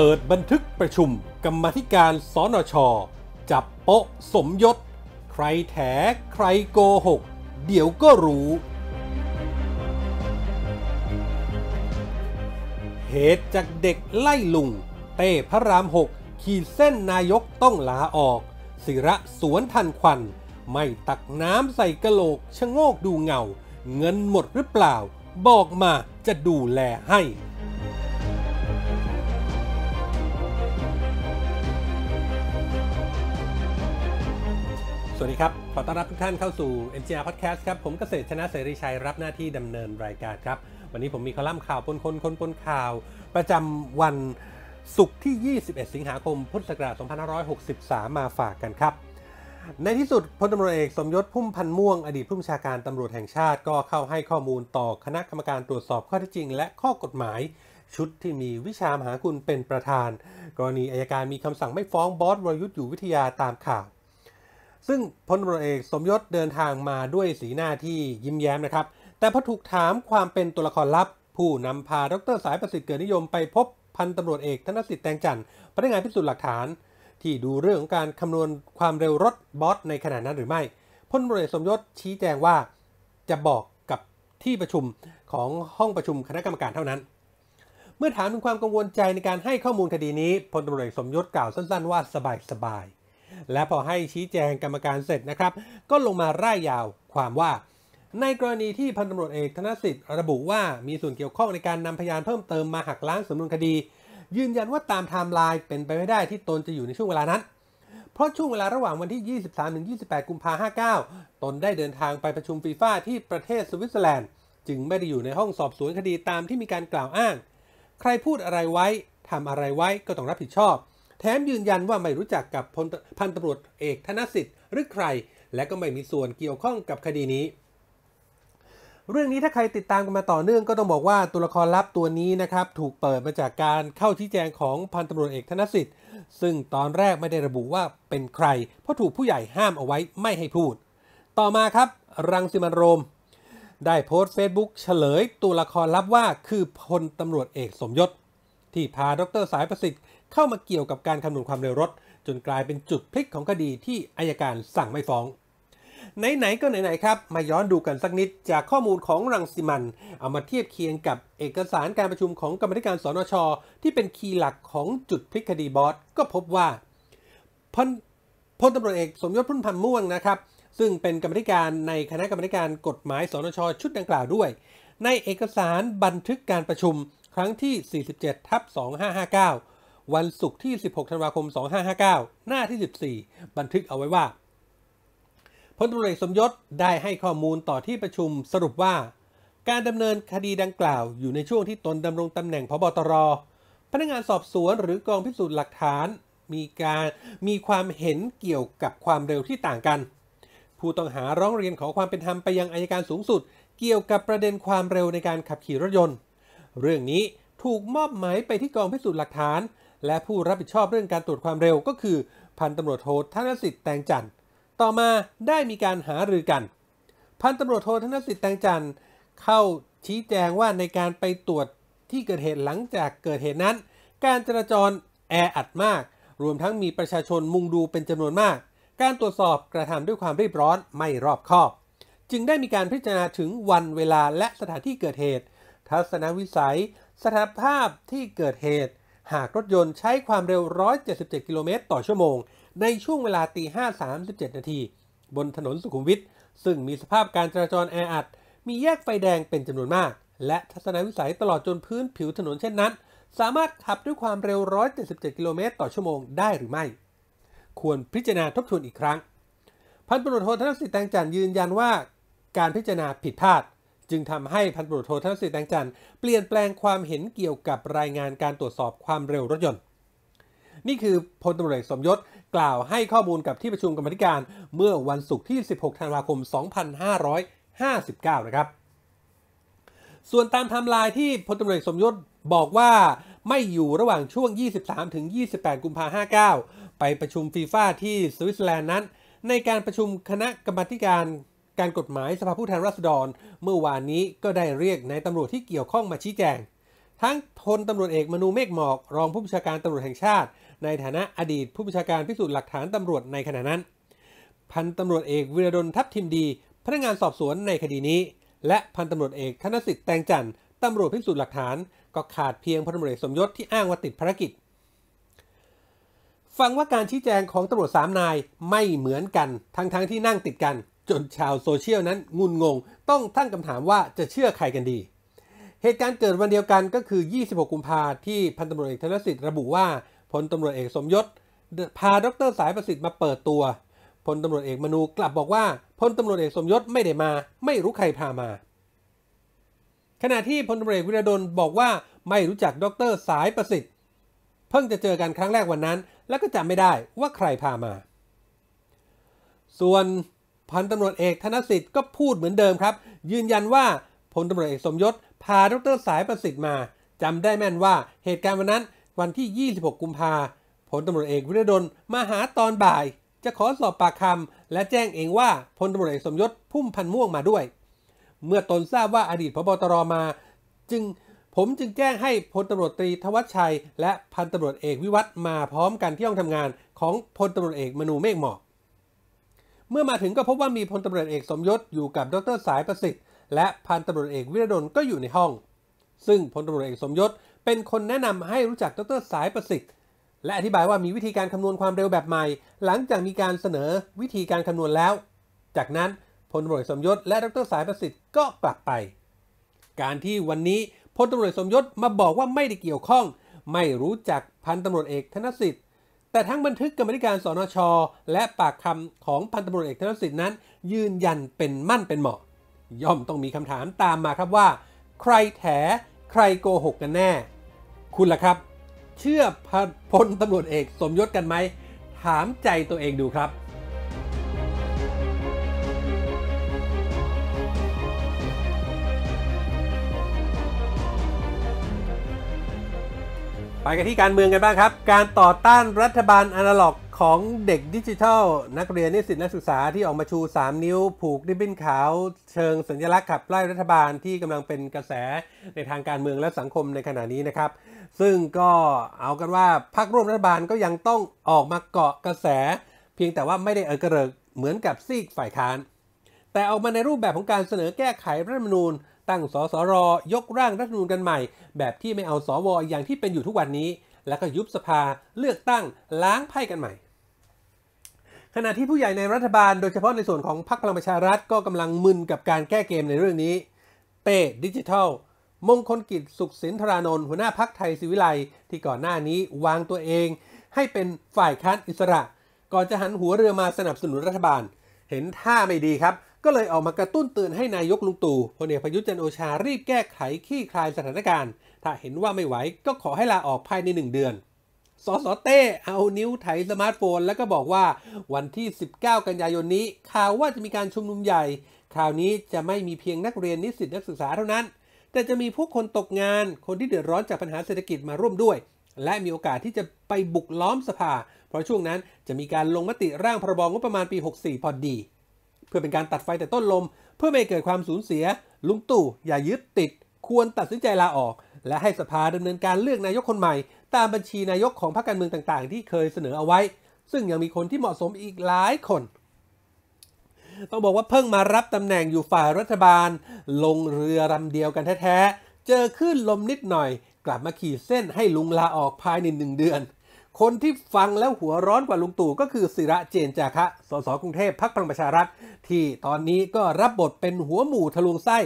เปิดบันทึกประชุมกรรมธิการสนช จับโปะสมยศ ใครแถใครโกหกเดี๋ยวก็รู้ เหตุจากเด็กไล่ลุง เต้พระรามหกขีดเส้นนายกต้องลาออก ศิระสวนทันควัน ไม่ตักน้ำใส่กะโหลกชะโงกดูเงาเงินหมดหรือเปล่า บอกมาจะดูแลให้สวัสดีครับ ขอต้อนรับทุกท่านเข้าสู่ m g r Podcast ครับ ผมเกษตรชนะเสรีชัยรับหน้าที่ดำเนินรายการครับ วันนี้ผมมีคอลัมน์ข่าวปนคนคนปนข่าว ประจำวันศุกร์ที่ 21 สิงหาคม พุทธศักราช 2563 มาฝากกันครับ ในที่สุดพลตำรวจเอกสมยศพุ่มพันม่วงอดีตผู้บัญชาการตำรวจแห่งชาติ ก็เข้าให้ข้อมูลต่อคณะกรรมการตรวจสอบข้อเท็จจริง และข้อกฎหมายชุดที่มีวิชามหาคุณเป็นประธาน กรณีอายการมีคำสั่งไม่ฟ้องบอสวรยุทธ์อยู่วิทยาตามข่าวซึ่งพลตำรวจเอก สมยศเดินทางมาด้วยสีหน้าที่ยิ้มแย้มนะครับ แต่พอถูกถามความเป็นตัวละครลับ ผู้นำพาดรสายประสิทธิ์เกิดนิยมไปพบ พันตำรวจเอกธนสิทธิ์แตงจันทร์พนักงานพิสูจน์หลักฐาน ที่ดูเรื่องของการคำนวณความเร็วรถบอสในขณะนั้นหรือไม่พลตำรวจเอก สมยศชี้แจงว่าจะบอกกับที่ประชุมของห้องประชุมคณะกรรมการเท่านั้น เมื่อถามถึงความกังวลใจในการให้ข้อมูลคดีนี้พลตำรวจเอกสมยศกล่าวสั้น ๆ ว่าสบายสบายและพอให้ชี้แจงกรรมการเสร็จนะครับ ก็ลงมาร่ายยาวความว่า ในกรณีที่พันตำรวจเอกธนสิทธิ์ระบุว่ามีส่วนเกี่ยวข้องในการนำพยานเพิ่มเติมมาหักล้างสำนวนคดี ยืนยันว่าตามไทม์ไลน์เป็นไปไม่ได้ที่ตนจะอยู่ในช่วงเวลานั้น เพราะช่วงเวลาระหว่างวันที่ 23ถึง28 กุมภาพันธ์59ตนได้เดินทางไปประชุมฟีฟ่าที่ประเทศสวิตเซอร์แลนด์ จึงไม่ได้อยู่ในห้องสอบสวนคดีตามที่มีการกล่าวอ้าง ใครพูดอะไรไว้ทำอะไรไว้ก็ต้องรับผิดชอบแถมยืนยันว่าไม่รู้จักกับพันตำรวจเอกธนสิทธิ์หรือใคร และก็ไม่มีส่วนเกี่ยวข้องกับคดีนี้ เรื่องนี้ถ้าใครติดตามกันมาต่อเนื่องก็ต้องบอกว่าตัวละครลับตัวนี้นะครับถูกเปิดมาจากการเข้าชี้แจงของพันตำรวจเอกธนสิทธิ์ ซึ่งตอนแรกไม่ได้ระบุว่าเป็นใครเพราะถูกผู้ใหญ่ห้ามเอาไว้ไม่ให้พูด ต่อมาครับ รังสิมันโรม ได้โพสต์เฟซบุ๊กเฉลยตัวละครลับว่าคือพลตำรวจเอกสมยศที่พาดร สายประสิทธิ์เข้ามาเกี่ยวกับการคำนวณความเร็วรถ จนกลายเป็นจุดพลิกของคดีที่อายการสั่งไม่ฟ้อง ไหนๆก็ไหน ๆ ครับ มาย้อนดูกันสักนิดจากข้อมูลของรังสิมัน เอามาเทียบเคียงกับเอกสารการประชุมของกรรมการสนช ที่เป็นคีย์หลักของจุดพลิกคดีบอสก็พบว่าพพลตำรวจเอกสมยศพุ่นพันม่วงนะครับ ซึ่งเป็นกรรมการในคณะกรรมการกฎหมายสนชชุดดังกล่าวด้วย ในเอกสารบันทึกการประชุมครั้งที่47ทับ2559วันศุกร์ที่ 16ธันวาคม 2559 หน้าที่ 14 บันทึกเอาไว้ว่า พลตำรวจสมยศ ได้ให้ข้อมูลต่อที่ประชุมสรุปว่า การดำเนินคดีดังกล่าว อยู่ในช่วงที่ตนดำรงตำแหน่งพบตร พนักงานสอบสวนหรือกองพิสูจน์หลักฐาน มีการมีความเห็นเกี่ยวกับความเร็วที่ต่างกัน ผู้ต้องหาร้องเรียนขอความเป็นธรรมไปยังอายการสูงสุด เกี่ยวกับประเด็นความเร็วในการขับขี่รถยนต์ เรื่องนี้ถูกมอบหมายไปที่กองพิสูจน์หลักฐานและผู้รับผิดชอบเรื่องการตรวจความเร็วก็คือพันตำรวจโทธนสิทธิ์แตงจันทร์ต่อมาได้มีการหารือกัน พันตำรวจโทธนสิทธิ์แตงจันทร์เข้าชี้แจงว่าในการไปตรวจที่เกิดเหตุหลังจากเกิดเหตุนั้น การจราจรแออัดมาก รวมทั้งมีประชาชนมุงดูเป็นจำนวนมาก การตรวจสอบกระทำด้วยความรีบร้อนไม่รอบคอบ จึงได้มีการพิจารณาถึงวันเวลาและสถานที่เกิดเหตุ ทัศนวิสัยสถานภาพที่เกิดเหตุหากรถยนต์ใช้ความเร็ว 177 กิโลเมตรต่อชั่วโมง ในช่วงเวลาตี 5 37 นาที บนถนนสุขุมวิทซึ่งมีสภาพการจราจรแออัด มีแยกไฟแดงเป็นจำนวนมาก และทัศนวิสัยตลอดจนพื้นผิวถนนเช่นนั้น สามารถขับด้วยความเร็ว 177 กิโลเมตรต่อชั่วโมงได้หรือไม่ ควรพิจารณาทบทวนอีกครั้ง พันตำรวจโทธนสิทธิ์แตงจันยืนยันว่า การพิจารณาผิดพลาดจึงทำให้พันตรวจโทธนสิทธิ์แดงจันเปลี่ยนแปลงความเห็นเกี่ยวกับรายงานการตรวจสอบความเร็วรถยนต์ นี่คือพลตำรวจสมยศกล่าวให้ข้อมูลกับที่ประชุมกรรมธิการเมื่อวันศุกร์ที่ 16 ธันวาคม 2559 นะครับ ส่วนตามทำลายที่พลตำรวจสมยศบอกว่าไม่อยู่ระหว่างช่วง 23 ถึง 28 กุมภาพันธ์59ไปประชุมฟีฟ่าที่สวิตเซอร์แลนด์นั้นในการประชุมคณะกรรมธิการการกฎหมายสภาผู้แทนราษฎร เมื่อวานนี้ก็ได้เรียกนายตำรวจที่เกี่ยวข้องมาชี้แจง ทั้งทนตำรวจเอก มนูเมฆหมอกรองผู้บัญชาการตำรวจแห่งชาติ ในฐานะอดีตผู้บัญชาการพิสูจน์หลักฐานตำรวจในขณะนั้น พันตำรวจเอกวิรดลทัพทิมดี พนักงานสอบสวนในคดีนี้ และพันตำรวจเอกธนสิทธิ์แตงจันทร์ตำรวจพิสูจน์หลักฐานก็ขาดเพียงพลตำรวจสมยศที่อ้างว่าติดภารกิจ ฟังว่าการชี้แจงของตำรวจสามนายไม่เหมือนกัน ทั้งๆทที่นั่งติดกันจนชาวโซเชียลนั้นงุนงงต้องตั้งคำถามว่าจะเชื่อใครกันดี เหตุการณ์เกิดวันเดียวกันก็คือ 26กุมภาที่พันตำรวจเอกธนสิทธิ์ระบุว่าพลตำรวจเอกสมยศพาดร สายประสิทธิ์มาเปิดตัวพลตำรวจเอกมนูกลับบอกว่าพลตำรวจเอกสมยศไม่ได้มาไม่รู้ใครพามา ขณะที่พลตำรวจเอกวิรดลบอกว่าไม่รู้จักดรสายประสิทธิ์ เพิ่งจะเจอกันครั้งแรกวันนั้น แล้วก็จำไม่ได้ว่าใครพามา ส่วนพันตำรวจเอกธนสิทธิ์ก็พูดเหมือนเดิมครับ ยืนยันว่าพลตำรวจเอกสมยศพาดรสายประสิทธิ์มา จำได้แม่นว่าเหตุการณ์วันนั้นวันที่ 26 กุมภาพลตำรวจเอกวิรดลมาหาตอนบ่าย จะขอสอบปากคำและแจ้งเองว่าพลตำรวจเอกสมยศพุ่มพันม่วงมาด้วย เมื่อตนทราบว่าอดีตพบตรมา จึงผมจึงแจ้งให้พลตำรวจตรีทวัชชัยและพันตำรวจเอกวิวัฒมาพร้อมกันที่ห้องทำงานของพลตำรวจเอกมนูเมฆหมอกเมื่อมาถึงก็พบว่ามีพลตำรวจเอกสมยศอยู่กับ ดรสายประสิทธิ์และพันตำรวจเอกวิรดลก็อยู่ในห้อง ซึ่งพลตำรวจเอกสมยศเป็นคนแนะนำให้รู้จักดรสายประสิทธิ์ และอธิบายว่ามีวิธีการคำนวณความเร็วแบบใหม่ หลังจากมีการเสนอวิธีการคำนวณแล้ว จากนั้นพลตำรวจสมยศและดรสายประสิทธิ์ก็กลับไป การที่วันนี้พลตำรวจสมยศมาบอกว่าไม่ได้เกี่ยวข้อง ไม่รู้จักพันตำรวจเอกธนสิทธิ์แต่ทั้งบันทึกกรรมธิการสนช และปากคำของพันตำรวจเอกธนสิทธิ์นั้นยืนยันเป็นมั่นเป็นเหมาะ ย่อมต้องมีคำถามตามมาครับว่า ใครแถใครโกหกกันแน่ คุณล่ะครับ เชื่อพลตำรวจเอกสมยศกันไหมถามใจตัวเองดูครับไปกันที่การเมืองกันบ้างครับ การต่อต้านรัฐบาลอนาล็อกของเด็กดิจิทัล นักเรียนนิสิตนักศึกษาที่ออกมาชู 3 นิ้วผูกริบบิ้นขาว เชิงสัญลักษณ์ขับไล่รัฐบาลที่กำลังเป็นกระแสในทางการเมืองและสังคมในขณะนี้นะครับ ซึ่งก็เอากันว่าพรรคร่วมรัฐบาลก็ยังต้องออกมาเกาะกระแส เพียงแต่ว่าไม่ได้เออกระเริกเหมือนกับซีกฝ่ายค้าน แต่ออกมาในรูปแบบของการเสนอแก้ไขรัฐธรรมนูญตั้ง สสร ยกร่างรัฐธรรมนูญกันใหม่ แบบที่ไม่เอา สว อย่างที่เป็นอยู่ทุกวันนี้ แล้วก็ยุบสภาเลือกตั้งล้างไพ่กันใหม่ ขณะที่ผู้ใหญ่ในรัฐบาล โดยเฉพาะในส่วนของพรรคพลังประชารัฐก็กำลังมึนกับการแก้เกมในเรื่องนี้เต้ดิจิทัล มงคลกิจสุขสินธรานนท์หัวหน้าพักไทยศิวิไลที่ก่อนหน้านี้วางตัวเอง ให้เป็นฝ่ายค้านอิสระ ก่อนจะหันหัวเรือมาสนับสนุนรัฐบาล เห็นท่าไม่ดีครับก็เลยออกมากระตุ้นเตือนให้นายกลุงตู่พลเอกประยุทธ์จันโอชารีบแก้ไขขี้คลายสถานการณ์ ถ้าเห็นว่าไม่ไหวก็ขอให้ลาออกภายใน 1 เดือน สสเต้เอานิ้วไถสมาร์ทโฟนแล้วก็บอกว่า วันที่ 19 กันยายนนี้ข่าวว่าจะมีการชุมนุมใหญ่ คราวนี้จะไม่มีเพียงนักเรียนนิสิตนักศึกษาเท่านั้น แต่จะมีผู้คนตกงาน คนที่เดือดร้อนจากปัญหาเศรษฐกิจมาร่วมด้วย และมีโอกาสที่จะไปบุกล้อมสภา เพราะช่วงนั้นจะมีการลงมติร่างพรบงบประมาณปี 64 พอดีเพื่อเป็นการตัดไฟแต่ต้นลม เพื่อไม่ให้เกิดความสูญเสีย ลุงตู่อย่ายึดติด ควรตัดสินใจลาออก และให้สภาดำเนินการเลือกนายกคนใหม่ ตามบัญชีนายกของพรรคการเมืองต่างๆ ที่เคยเสนอเอาไว้ ซึ่งยังมีคนที่เหมาะสมอีกหลายคน ต้องบอกว่าเพิ่งมารับตำแหน่งอยู่ฝ่ายรัฐบาล ลงเรือลาเดียวกันแท้ๆเจอคลื่นลมนิดหน่อย กลับมาขีดเส้นให้ลุงลาออกภายในหนึ่งเดือนคนที่ฟังแล้วหัวร้อนกว่าลุงตู่ก็คือศิระเจนจาคะสสกรุงเทพพักพลังประชารัฐ ที่ตอนนี้ก็รับบทเป็นหัวหมู่ทะลวงไส้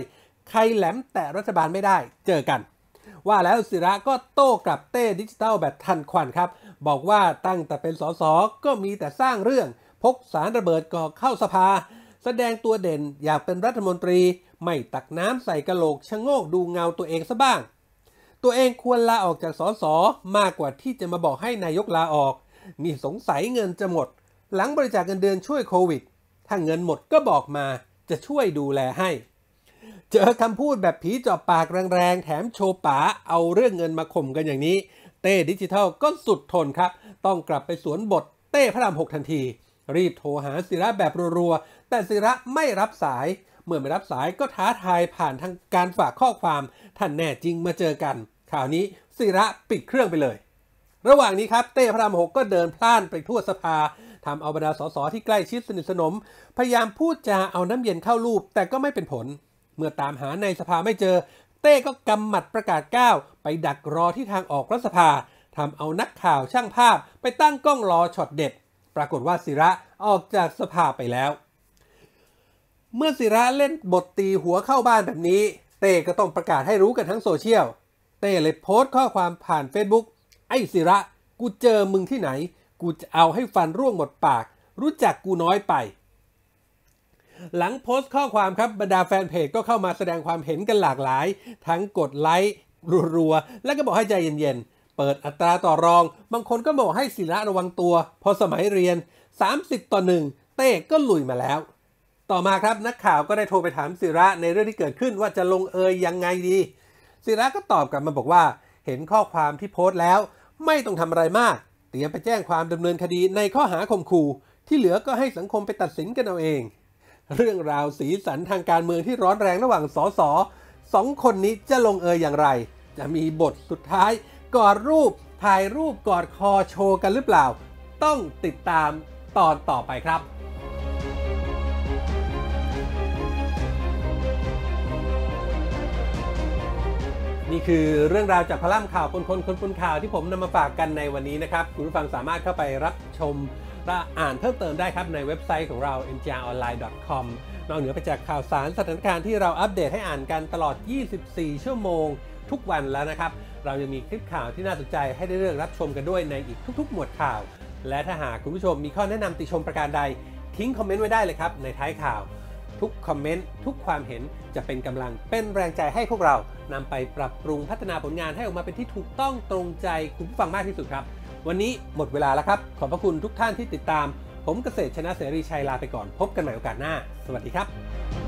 ใครแหลมแต่รัฐบาลไม่ได้ เจอกัน ว่าแล้วศิระก็โต้กลับเต้ดิจิทัลแบบทันควันครับ บอกว่าตั้งแต่เป็นสสก็มีแต่สร้างเรื่อง พกสารระเบิดก่อเข้าสภา แสดงตัวเด่นอยากเป็นรัฐมนตรีไม่ตักน้ำใส่กระโหลกชะโงกดูเงาตัวเองซะบ้างตัวเองควรลาออกจากสสมากกว่าที่จะมาบอกให้นายกลาออก มีสงสัยเงินจะหมด หลังบริจาคเงินเดือนช่วยโควิด ถ้าเงินหมดก็บอกมา จะช่วยดูแลให้ เจอคำพูดแบบผีจอบปาก แรง ๆ แถมโชว์ป๋าเอาเรื่องเงินมาข่มกันอย่างนี้ เต้ดิจิทัลก็สุดทนครับ ต้องกลับไปสวนบทเต้พระรามหกทันที รีบโทรหาศิระแบบรัวๆแต่ศิระไม่รับสายเมื่อไม่รับสายก็ท้าทายผ่านทางการฝากข้อความท่านแน่จริงมาเจอกัน ข่าวนี้ศิระปิดเครื่องไปเลย ระหว่างนี้ครับ เต้พระรามหกก็เดินพล่านไปทั่วสภา ทำเอาบรรดาสสที่ใกล้ชิดสนิทสนม พยายามพูดจาเอาน้ำเย็นเข้ารูปแต่ก็ไม่เป็นผล เมื่อตามหาในสภาไม่เจอ เต้ก็กำหมัดประกาศก้าวไปดักรอที่ทางออกรัฐสภาทำเอานักข่าวช่างภาพไปตั้งกล้องรอช็อตเด็ด ปรากฏว่าศิระออกจากสภาไปแล้วเมื่อศิระเล่นบทตีหัวเข้าบ้านแบบนี้ เต้ก็ต้องประกาศให้รู้กันทั้งโซเชียลเต้เลยโพสต์ข้อความผ่าน Facebook ไอ้ศิระ กูเจอมึงที่ไหน กูจะเอาให้ฟันร่วงหมดปาก รู้จักกูน้อยไป หลังโพสต์ข้อความครับบรรดาแฟนเพจก็เข้ามาแสดงความเห็นกันหลากหลาย ทั้งกดไลค์ รัวๆ และก็บอกให้ใจเย็นๆเปิดอัตราต่อรอง บางคนก็บอกให้ศิระระวังตัว พอสมัยเรียน 30 ต่อหนึ่งเต้ก็ลุยมาแล้วต่อมาครับ นักข่าวก็ได้โทรไปถามศิระในเรื่องที่เกิดขึ้นว่าจะลงเอยยังไงดี ศิระก็ตอบกลับมาบอกว่า เห็นข้อความที่โพสต์แล้วไม่ต้องทำอะไรมาก เตรียมไปแจ้งความดำเนินคดีในข้อหาข่มขู่ที่เหลือก็ให้สังคมไปตัดสินกันเอาเอง เรื่องราวสีสันทางการเมืองที่ร้อนแรงระหว่างสสสองคนนี้จะลงเอยอย่างไร จะมีบทสุดท้ายกอดรูปถ่ายรูปกอดคอโชว์กันหรือเปล่า ต้องติดตามตอนต่อไปครับนี่คือเรื่องราวจากพลัมข่าวคนคนคนคนข่าวที่ผมนำมาฝากกันในวันนี้นะครับ คุณผู้ฟังสามารถเข้าไปรับชมและอ่านเพิ่มเติมได้ครับในเว็บไซต์ของเรา njaronline.com นอกเหนือไปจากข่าวสารสถานการณ์ที่เราอัปเดตให้อ่านกันตลอด 24 ชั่วโมงทุกวันแล้วนะครับ เรายังมีคลิปข่าวที่น่าสนใจให้ได้เลือกรับชมกันด้วยในอีกทุก ๆ หมวดข่าว และถ้าหากคุณผู้ชม มีข้อแนะนำติชมประการใด ทิ้งคอมเมนต์ไว้ได้เลยครับในท้ายข่าวทุกคอมเมนต์ทุกความเห็นจะเป็นกำลังเป็นแรงใจให้พวกเรานำไปปรับปรุงพัฒนาผลงานให้ออกมาเป็นที่ถูกต้องตรงใจคุณผู้ฟังมากที่สุดครับ วันนี้หมดเวลาแล้วครับ ขอบพระคุณทุกท่านที่ติดตาม ผมเกษตรชนะเสรีชัยลาไปก่อน พบกันใหม่โอกาสหน้า สวัสดีครับ